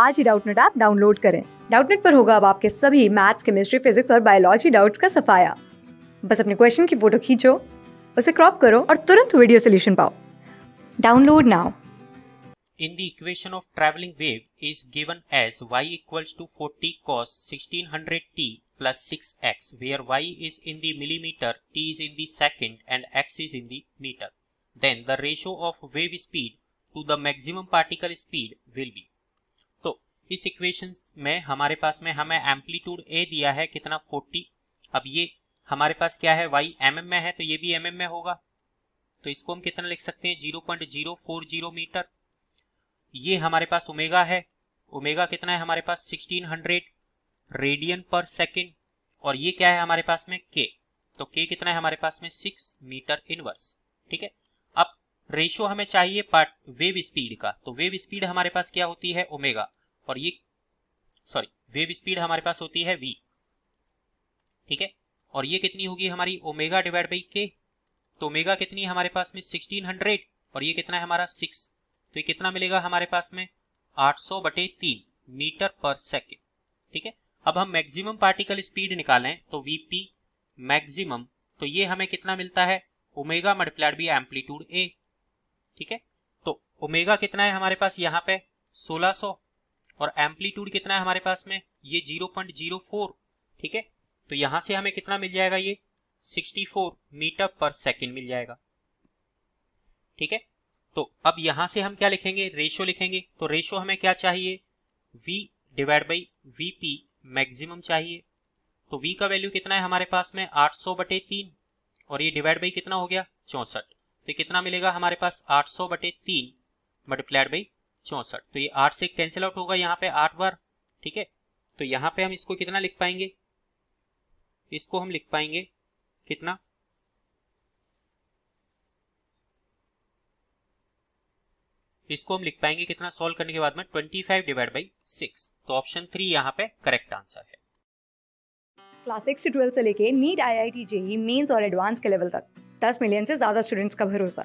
आज ही Doubtnut app download करें डाउटनेट पर होगा अब आपके सभी मैथ्स केमिस्ट्री फिजिक्स और बायोलॉजी डाउट्स का सफाया बस अपने क्वेश्चन की फोटो खींचो उसे क्रॉप करो और तुरंत वीडियो सोल्यूशन पाओ download now In the equation of traveling wave is given as y equals to 40 cos 1600 t plus 6x where y is in the millimeter, t is in the second and x is in the meter. Then the ratio of wave speed to the maximum particle speed will be इस equation में हमारे पास में हमें amplitude ए दिया है कितना 40 अब ये हमारे पास क्या है वाई एम में है तो ये भी एम mm में होगा तो इसको हम कितना लिख सकते हैं zero point zero four zero metre ये हमारे पास ओमेगा है ओमेगा कितना है हमारे पास sixteen hundred radian per second और ये क्या है हमारे पास में के तो के कितना है हमारे पास में सिक्स मीटर इनवर्स ठीक है अब रेशियो हमें चाहिए पार्ट वेव स्पीड का तो वेव स्पीड हमारे पास क्या होती है ओमेगा और ये सॉरी वेव स्पीड हमारे पास होती है वी ठीक है और ये कितनी होगी हमारी ओमेगा डिवाइड बाई के तो ओमेगा कितनी है हमारे पास में 1600 और ये कितना है हमारा 6 तो ये कितना मिलेगा हमारे पास में 800 बटे तीन मीटर पर सेकेंड ठीक है अब हम मैक्सिमम पार्टिकल स्पीड निकालें तो वीपी मैक्सिमम तो ये हमें कितना मिलता है omega multiplied B amplitude A ठीक है तो ओमेगा कितना है हमारे पास यहाँ पे 1600 और एम्पलीट्यूड कितना है हमारे पास में ये जीरो पॉइंट जीरो फोर ठीक है तो यहां से हमें कितना मिल जाएगा ये sixty four metre per second मिल जाएगा ठीक है तो अब यहां से हम क्या लिखेंगे रेशो लिखेंगे तो रेशो हमें क्या चाहिए V divide by V maximum चाहिए तो वी का वैल्यू कितना है हमारे पास में 800 सौ बटे तीन और ये डिवाइड बाई कितना हो गया चौसठ तो कितना मिलेगा हमारे पास 800 सौ बटे तीन मल्टीप्लाइड बाई चौसठ तो ये आठ से कैंसिल आउट होगा यहाँ पे आठ बार ठीक है तो यहाँ पे हम इसको कितना लिख पाएंगे इसको हम लिख पाएंगे कितना इसको हम लिख पाएंगे कितना सॉल्व करने के बाद में 25 डिवाइड बाई सिक्स तो ऑप्शन थ्री यहाँ पे करेक्ट आंसर है क्लास सिक्स से ट्वेल्थ से लेके NEET I I T JEE mains और एडवांस के लेवल तक 10 मिलियन से ज्यादा स्टूडेंट्स का भरोसा